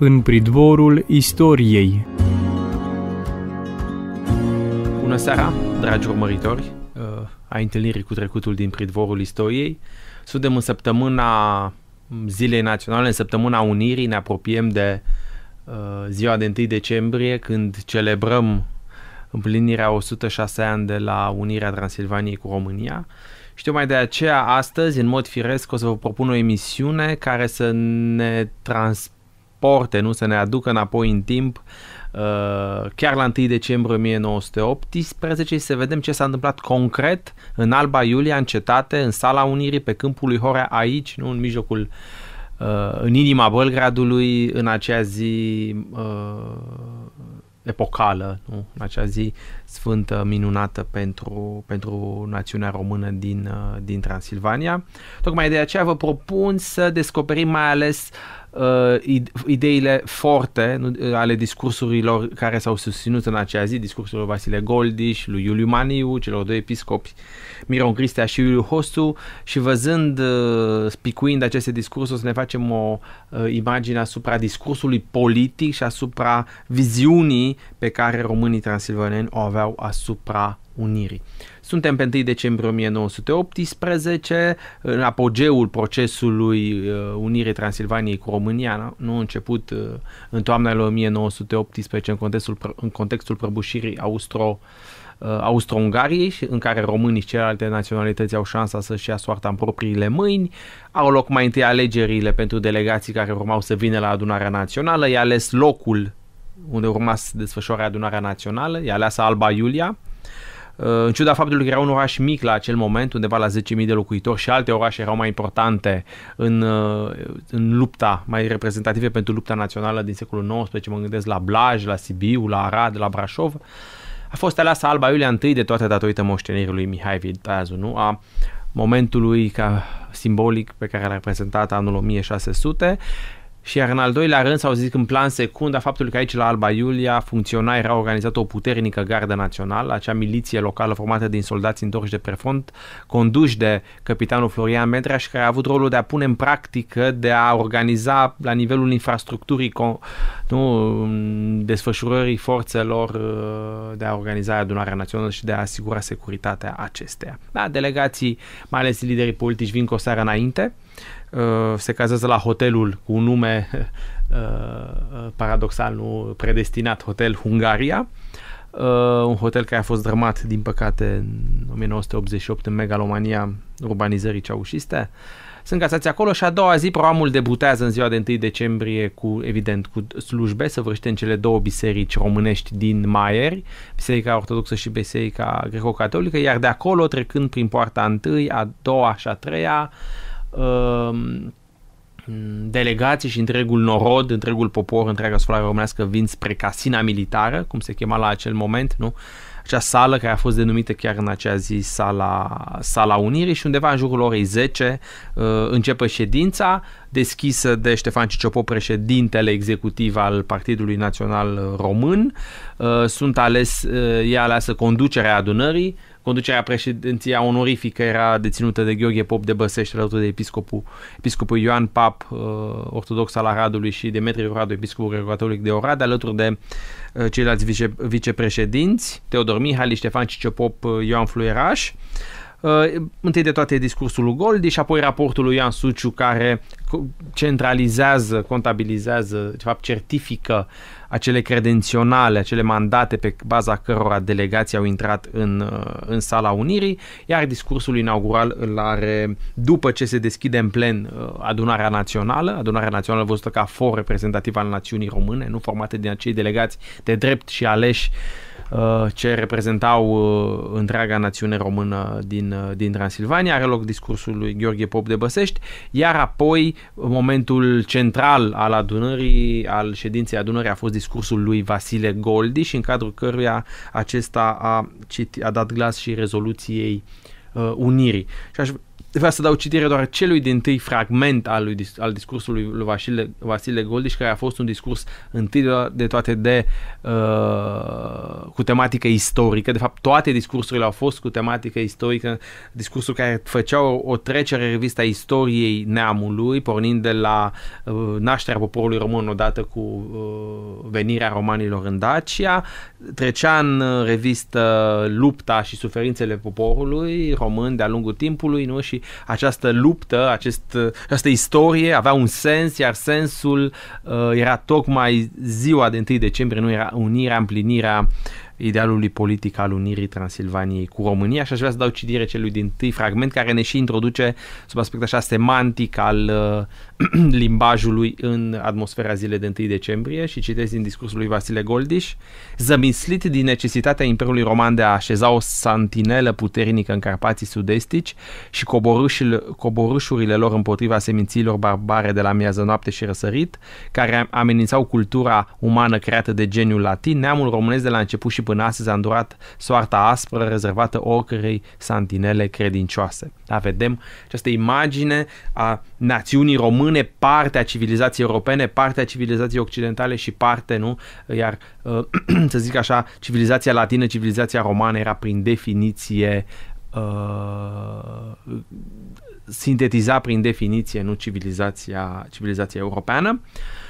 în pridvorul istoriei. Bună seara, dragi urmăritori, uh, a întâlnirii cu trecutul din pridvorul istoriei. Suntem în săptămâna Zilei Naționale, în săptămâna Unirii, ne apropiem de uh, ziua de 1 decembrie, când celebrăm împlinirea 106 ani de la Unirea Transilvaniei cu România. Și tocmai de aceea astăzi, în mod firesc, o să vă propun o emisiune care să ne trans porte nu să ne aducă înapoi în timp, uh, chiar la 1 decembrie 1918 să vedem ce s-a întâmplat concret în Alba Iulia, în cetate, în sala Unirii, pe câmpul lui Horea, aici, nu în mijlocul uh, în inima Bălgradului, în acea zi uh, epocală, nu? în acea zi sfântă, minunată pentru, pentru națiunea română din, din Transilvania. Tocmai de aceea vă propun să descoperim mai ales uh, ideile forte nu, uh, ale discursurilor care s-au susținut în acea zi, discursurile lui Vasile Goldiș, lui Iuliu Maniu, celor doi episcopi, Miron Cristea și Iuliu Hostu și văzând, uh, spicuind aceste discursuri, să ne facem o uh, imagine asupra discursului politic și asupra viziunii pe care românii transilvaneni o aveau asupra unirii. Suntem pe 1 decembrie 1918, în apogeul procesului uh, Unirii Transilvaniei cu România, nu a început uh, în toamna lui 1918 în contextul, în contextul prăbușirii austro uh, Austro-Ungariei, în care românii și celelalte naționalități au șansa să-și ia soarta în propriile mâini. Au loc mai întâi alegerile pentru delegații care urmau să vină la adunarea națională, i-a ales locul unde urma să desfășoare adunarea națională, i-a ales Alba Iulia, Uh, în ciuda faptului că era un oraș mic la acel moment, undeva la 10.000 de locuitori și alte orașe erau mai importante în, uh, în lupta, mai reprezentative pentru lupta națională din secolul XIX, mă gândesc la Blaj, la Sibiu, la Arad, la Brașov, a fost aleasă Alba Iulia I de toate datorită moștenirii lui Mihai Viteazu, nu? A momentului ca simbolic pe care l-a reprezentat anul 1600 și iar în al doilea rând s-au zis în plan secund a faptului că aici la Alba Iulia funcționa, era organizată o puternică gardă națională, acea miliție locală formată din soldați întorși de prefont, conduși de capitanul Florian Medrea și care a avut rolul de a pune în practică, de a organiza la nivelul infrastructurii, nu, desfășurării forțelor, uh, de a organiza adunarea națională și de a asigura securitatea acesteia. Da, delegații, mai ales liderii politici, vin cu o seară înainte Uh, se cazează la hotelul cu un nume uh, uh, paradoxal, nu predestinat, Hotel Hungaria, un hotel care a fost drămat, din păcate, în 1988 în megalomania urbanizării ceaușiste. Sunt casați acolo și a doua zi programul debutează în ziua de 1 decembrie cu, evident, cu slujbe săvârșite în cele două biserici românești din Maieri, Biserica Ortodoxă și Biserica Greco-Catolică, iar de acolo, trecând prin poarta 1, a doua și a treia, Ehm, delegații și întregul norod, întregul popor, întreaga suflare românească vin spre casina militară, cum se chema la acel moment, nu? Acea sală care a fost denumită chiar în acea zi sala, sala Unirii și undeva în jurul orei 10 uh, începe ședința deschisă de Ștefan Ciciopo, președintele executiv al Partidului Național Român. Uh, sunt ales, uh, e aleasă conducerea adunării, Conducerea președinția onorifică era deținută de Gheorghe Pop de Băsești, alături de episcopul, episcopul Ioan Pap, uh, ortodox al Aradului și Demetri Radu, episcopul grecatolic de Orad, alături de uh, ceilalți vice, vicepreședinți, Teodor Mihali, Ștefan Cicepop, Pop, uh, Ioan Fluieraș. Uh, întâi de toate discursul lui Goldi și apoi raportul lui Ian Suciu care centralizează, contabilizează, de fapt certifică acele credenționale, acele mandate pe baza cărora delegații au intrat în, uh, în sala Unirii, iar discursul inaugural îl are după ce se deschide în plen uh, adunarea națională, adunarea națională văzută ca for reprezentativ al națiunii române, nu formate din acei delegați de drept și aleși uh, Uh, ce reprezentau uh, întreaga națiune română din, uh, din Transilvania. Are loc discursul lui Gheorghe Pop de Băsești, iar apoi momentul central al adunării, al ședinței adunării a fost discursul lui Vasile Goldi și în cadrul căruia acesta a, citi, a dat glas și rezoluției uh, Unirii. Și aș vrea să dau citire doar celui din tâi fragment al, lui, al discursului lui Vasile, Vasile și care a fost un discurs întâi de toate de uh, cu tematică istorică. De fapt, toate discursurile au fost cu tematică istorică, discursuri care făceau o, o trecere revista istoriei neamului, pornind de la uh, nașterea poporului român odată cu uh, venirea romanilor în Dacia, trecea în uh, revistă lupta și suferințele poporului român de-a lungul timpului, nu? Și această luptă, acest, uh, această istorie avea un sens, iar sensul uh, era tocmai ziua de 1 decembrie, nu era unirea, împlinirea idealului politic al unirii Transilvaniei cu România și aș vrea să dau citire celui din tâi fragment care ne și introduce sub aspect așa semantic al uh, limbajului în atmosfera zilei de 1 decembrie și citesc din discursul lui Vasile Goldiș. Zămislit din necesitatea Imperiului Roman de a așeza o santinelă puternică în Carpații sudestici și coborâșurile lor împotriva semințiilor barbare de la miază noapte și răsărit, care amenințau cultura umană creată de geniul latin, neamul românesc de la început și până astăzi a îndurat soarta aspră rezervată oricărei santinele credincioase. Da, vedem această imagine a națiunii române, partea civilizației europene, partea civilizației occidentale și parte, nu? Iar, uh, să zic așa, civilizația latină, civilizația romană era prin definiție uh, sintetiza prin definiție nu civilizația, civilizația europeană. Uh,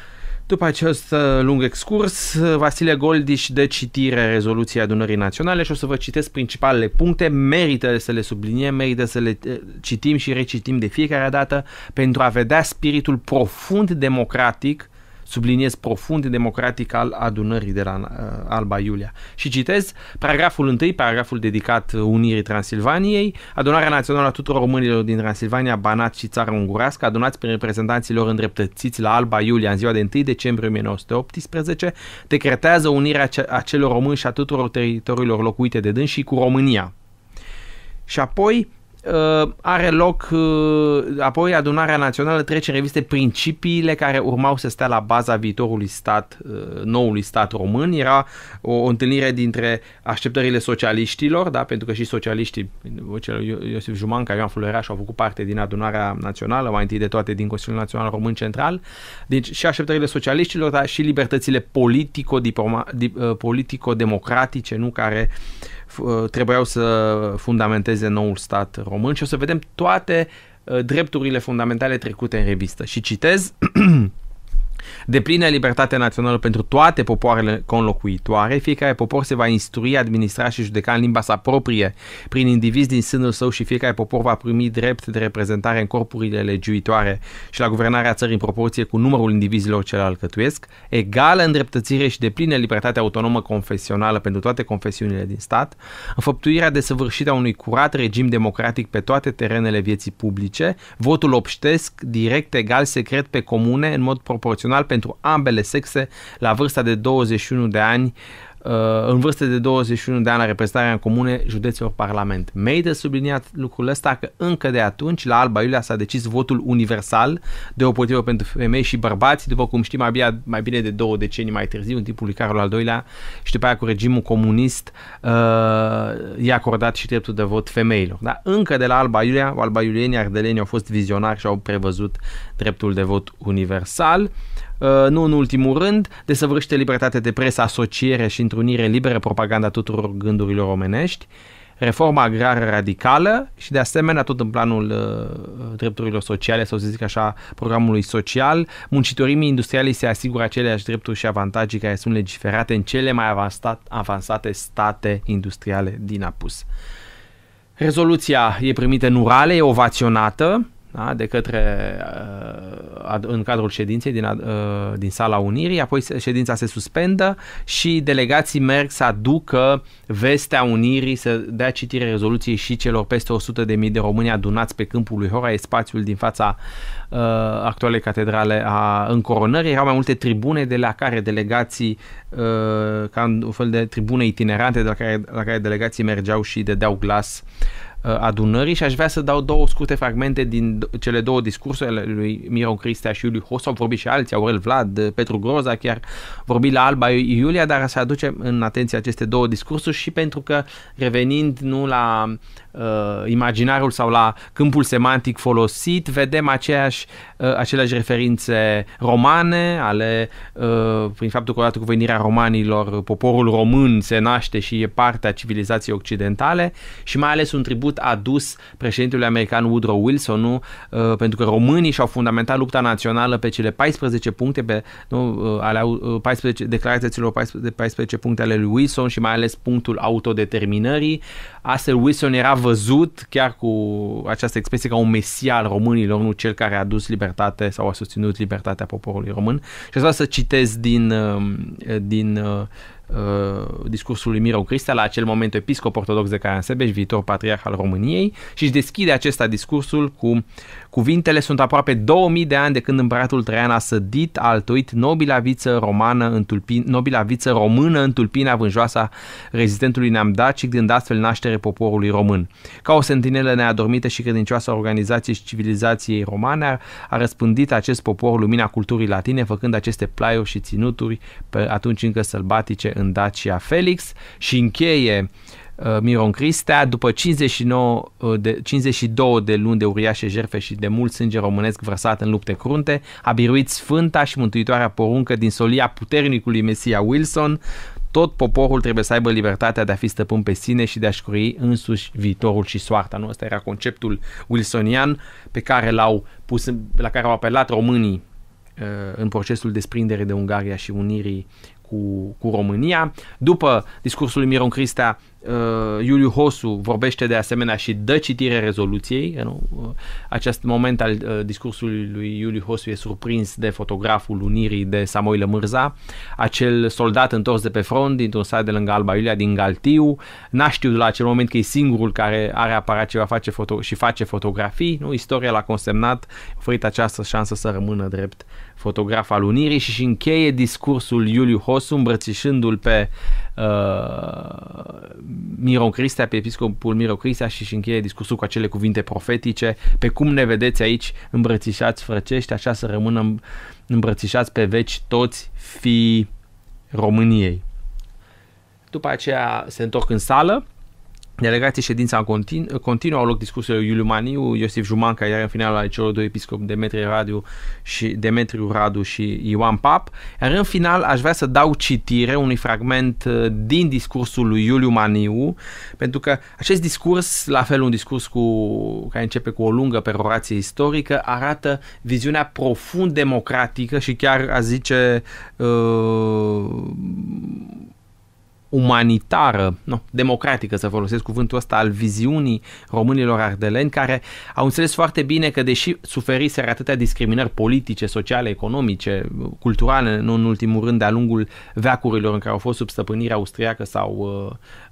după acest uh, lung excurs, uh, Vasile Goldiș de citire rezoluției adunării naționale și o să vă citesc principalele puncte. Merită să le subliniem, merită să le uh, citim și recitim de fiecare dată pentru a vedea spiritul profund democratic subliniez, profund democratic al adunării de la uh, Alba Iulia. Și citez paragraful 1, paragraful dedicat Unirii Transilvaniei, adunarea națională a tuturor românilor din Transilvania, Banat și țara ungurească, adunați prin reprezentanții lor îndreptățiți la Alba Iulia în ziua de 1 decembrie 1918, decretează unirea acelor români și a tuturor teritoriilor locuite de dâns și cu România. Și apoi, Uh, are loc uh, apoi adunarea națională trece în reviste principiile care urmau să stea la baza viitorului stat, uh, noului stat român. Era o, o întâlnire dintre așteptările socialiștilor, da, pentru că și socialiștii, Iosif am Ioan și au făcut parte din adunarea națională, mai întâi de toate din Consiliul Național Român Central, deci și așteptările socialiștilor, dar și libertățile politico-democratice, nu care uh, Uh, trebuiau să fundamenteze noul stat român și o să vedem toate uh, drepturile fundamentale trecute în revistă. Și citez De plină libertate națională pentru toate popoarele conlocuitoare, fiecare popor se va instrui, administra și judeca în limba sa proprie, prin indivizi din sânul său și fiecare popor va primi drept de reprezentare în corpurile legiuitoare și la guvernarea țării în proporție cu numărul indivizilor ce le alcătuiesc, egală îndreptățire și de plină libertate autonomă confesională pentru toate confesiunile din stat, înfăptuirea de a unui curat regim democratic pe toate terenele vieții publice, votul obștesc, direct, egal, secret pe comune, în mod proporțional internațional pentru ambele sexe la vârsta de 21 de ani Uh, în vârstă de 21 de ani la reprezentarea în comune județelor parlament. Mei de subliniat lucrul ăsta că încă de atunci la Alba Iulia s-a decis votul universal de o pentru femei și bărbați, după cum știm abia mai bine de două decenii mai târziu, în timpul lui Carol al II-lea și după aia cu regimul comunist uh, i-a acordat și dreptul de vot femeilor. Dar încă de la Alba Iulia, alba iulienii, ardelenii au fost vizionari și au prevăzut dreptul de vot universal. Uh, nu în ultimul rând, desăvârște libertatea de presă, asociere și întrunire liberă propaganda tuturor gândurilor omenești, reforma agrară radicală și de asemenea tot în planul uh, drepturilor sociale sau să zic așa programului social, muncitorimii industriali se asigură aceleași drepturi și avantaje care sunt legiferate în cele mai avansat, avansate state industriale din apus. Rezoluția e primită în urale, e ovaționată, da? de către, uh, în cadrul ședinței din, uh, din sala Unirii, apoi ședința se suspendă și delegații merg să aducă vestea Unirii, să dea citire rezoluției și celor peste 100.000 de români adunați pe câmpul lui Hora, e spațiul din fața uh, actualei catedrale a încoronării. Erau mai multe tribune de la care delegații, uh, ca un fel de tribune itinerante de la care, la care delegații mergeau și dădeau glas uh, Uh, adunării și aș vrea să dau două scurte fragmente din cele două discursuri ale lui Miron Cristea și Iuliu Hoss, au vorbit și alții, Aurel Vlad, uh, Petru Groza, chiar vorbi la Alba Iulia, dar să aducem în atenție aceste două discursuri și pentru că revenind nu la uh, imaginarul sau la câmpul semantic folosit, vedem aceeași, uh, aceleași referințe romane ale, uh, prin faptul că odată cu venirea romanilor, poporul român se naște și e parte a civilizației occidentale și mai ales un tribut adus președintele american Woodrow Wilson, nu? Uh, pentru că românii și-au fundamentat lupta națională pe cele 14 puncte, pe, nu, ale 14, declarația celor 14, 14 puncte ale lui Wilson și mai ales punctul autodeterminării. Astfel Wilson era văzut chiar cu această expresie ca un mesia al românilor, nu cel care a dus libertate sau a susținut libertatea poporului român. Și asta să citesc din, uh, din uh, Uh, discursul lui Miro Cristea, la acel moment episcop ortodox de Sebeș, viitor patriarh al României, și își deschide acesta discursul cu cuvintele Sunt aproape 2000 de ani de când împăratul Traian a sădit, a altuit nobila viță, romană în tulpin, nobila viță română în tulpina vânjoasa rezistentului Namdaci, dând astfel naștere poporului român. Ca o sentinelă neadormită și credincioasă organizație și civilizației romane a, a răspândit acest popor lumina culturii latine, făcând aceste plaiuri și ținuturi pe atunci încă sălbatice în Dacia Felix și încheie uh, Miron Cristea, după 59 uh, de, 52 de luni de uriașe jerfe și de mult sânge românesc vărsat în lupte crunte, a biruit sfânta și mântuitoarea poruncă din solia puternicului Mesia Wilson, tot poporul trebuie să aibă libertatea de a fi stăpân pe sine și de a-și crui însuși viitorul și soarta. Nu, asta era conceptul wilsonian pe care l-au pus, la care au apelat românii uh, în procesul de sprindere de Ungaria și unirii cu, cu România. După discursul lui Miron Cristea, Uh, Iuliu Hosu vorbește de asemenea și dă citire rezoluției. Nu? Uh, acest moment al uh, discursului lui Iuliu Hosu e surprins de fotograful Unirii de Samoilă Mârza, acel soldat întors de pe front dintr-un sat de lângă Alba Iulia din Galtiu. N-a știut la acel moment că e singurul care are aparat ceva face foto- și face fotografii. Nu? Istoria l-a consemnat, oferit această șansă să rămână drept fotograf al Unirii și și încheie discursul Iuliu Hosu îmbrățișându-l pe uh, Miro Cristea, pe episcopul Miro Cristea și își încheie discursul cu acele cuvinte profetice. Pe cum ne vedeți aici îmbrățișați frăcești, așa să rămână îmbrățișați pe veci toți fii României. După aceea se întorc în sală, Delegații ședința continu, continuă, au loc lui Iuliu Maniu, Iosif Jumanca, iar în final ale celor doi episcopi, Demetri Radu și, Demetriu Radu și Ioan Pap. Iar în final aș vrea să dau citire unui fragment uh, din discursul lui Iuliu Maniu, pentru că acest discurs, la fel un discurs cu, care începe cu o lungă perorație istorică, arată viziunea profund democratică și chiar a zice uh, umanitară, nu, democratică să folosesc cuvântul ăsta, al viziunii românilor ardeleni, care au înțeles foarte bine că deși suferiseră atâtea discriminări politice, sociale, economice, culturale, nu în ultimul rând, de-a lungul veacurilor în care au fost sub stăpânire austriacă sau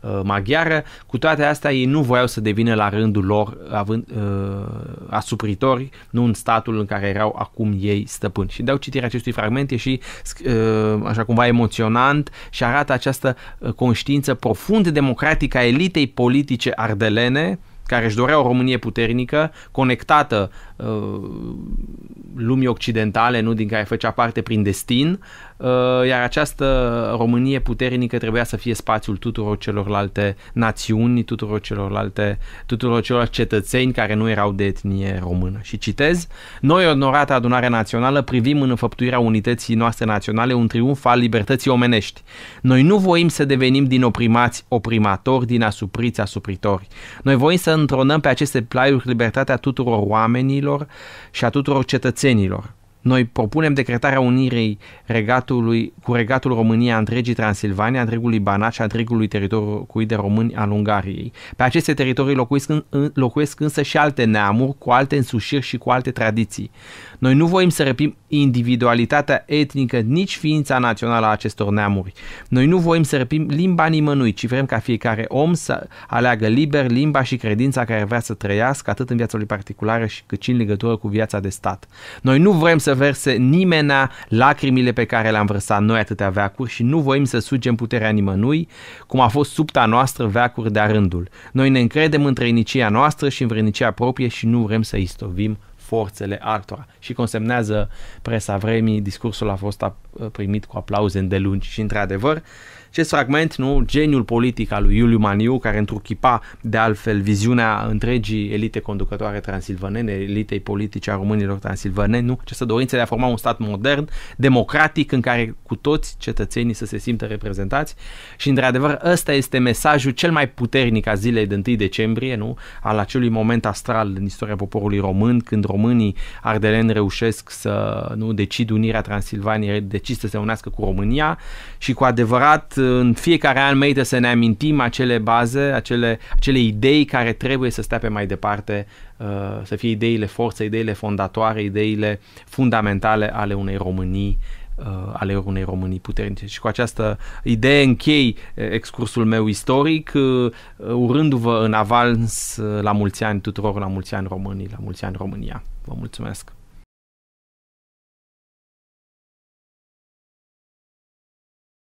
uh, uh, maghiară, cu toate astea ei nu voiau să devină la rândul lor având, uh, asupritori, nu în statul în care erau acum ei stăpâni. Și dau citirea acestui fragment, e și uh, așa cumva emoționant și arată această Uh, conștiință profund democratică a elitei politice ardelene, care își dorea o Românie puternică, conectată Uh, lumii occidentale, nu din care făcea parte prin destin, uh, iar această Românie puternică trebuia să fie spațiul tuturor celorlalte națiuni, tuturor celorlalte, tuturor celor cetățeni care nu erau de etnie română. Și citez, noi, onorată adunare națională, privim în înfăptuirea unității noastre naționale un triumf al libertății omenești. Noi nu voim să devenim din oprimați oprimatori, din asupriți asupritori. Noi voim să întronăm pe aceste plaiuri libertatea tuturor oamenilor oamenilor și a tuturor cetățenilor. Noi propunem decretarea unirii regatului, cu regatul România a întregii Transilvania, întregului Banat și a întregului teritoriu cu de români al Ungariei. Pe aceste teritorii locuiesc, în, locuiesc însă și alte neamuri, cu alte însușiri și cu alte tradiții. Noi nu voim să răpim individualitatea etnică, nici ființa națională a acestor neamuri. Noi nu voim să răpim limba nimănui, ci vrem ca fiecare om să aleagă liber limba și credința care vrea să trăiască, atât în viața lui particulară cât și în legătură cu viața de stat. Noi nu vrem să vărsă nimenea lacrimile pe care le-am vărsat noi atâtea veacuri și nu voim să sugem puterea nimănui, cum a fost subta noastră veacuri de-a rândul. Noi ne încredem în trăinicia noastră și în vrănicia proprie și nu vrem să istovim forțele altora. Și consemnează presa vremii, discursul a fost primit cu aplauze îndelungi și într-adevăr, acest fragment, nu, geniul politic al lui Iuliu Maniu, care întruchipa de altfel viziunea întregii elite conducătoare transilvanene, elitei politice a românilor transilvaneni, nu, această dorință de a forma un stat modern, democratic, în care cu toți cetățenii să se simtă reprezentați și, într-adevăr, ăsta este mesajul cel mai puternic a zilei de 1 decembrie, nu, al acelui moment astral din istoria poporului român, când românii ardeleni reușesc să nu decid unirea Transilvaniei, decid să se unească cu România și cu adevărat în fiecare an merită să ne amintim acele baze, acele, acele idei care trebuie să stea pe mai departe, uh, să fie ideile forță, ideile fondatoare, ideile fundamentale ale unei Românii uh, ale unei românii puternice. Și cu această idee închei uh, excursul meu istoric, urându-vă în avans la mulți ani tuturor, la mulți ani românii, la mulți ani România. Vă mulțumesc!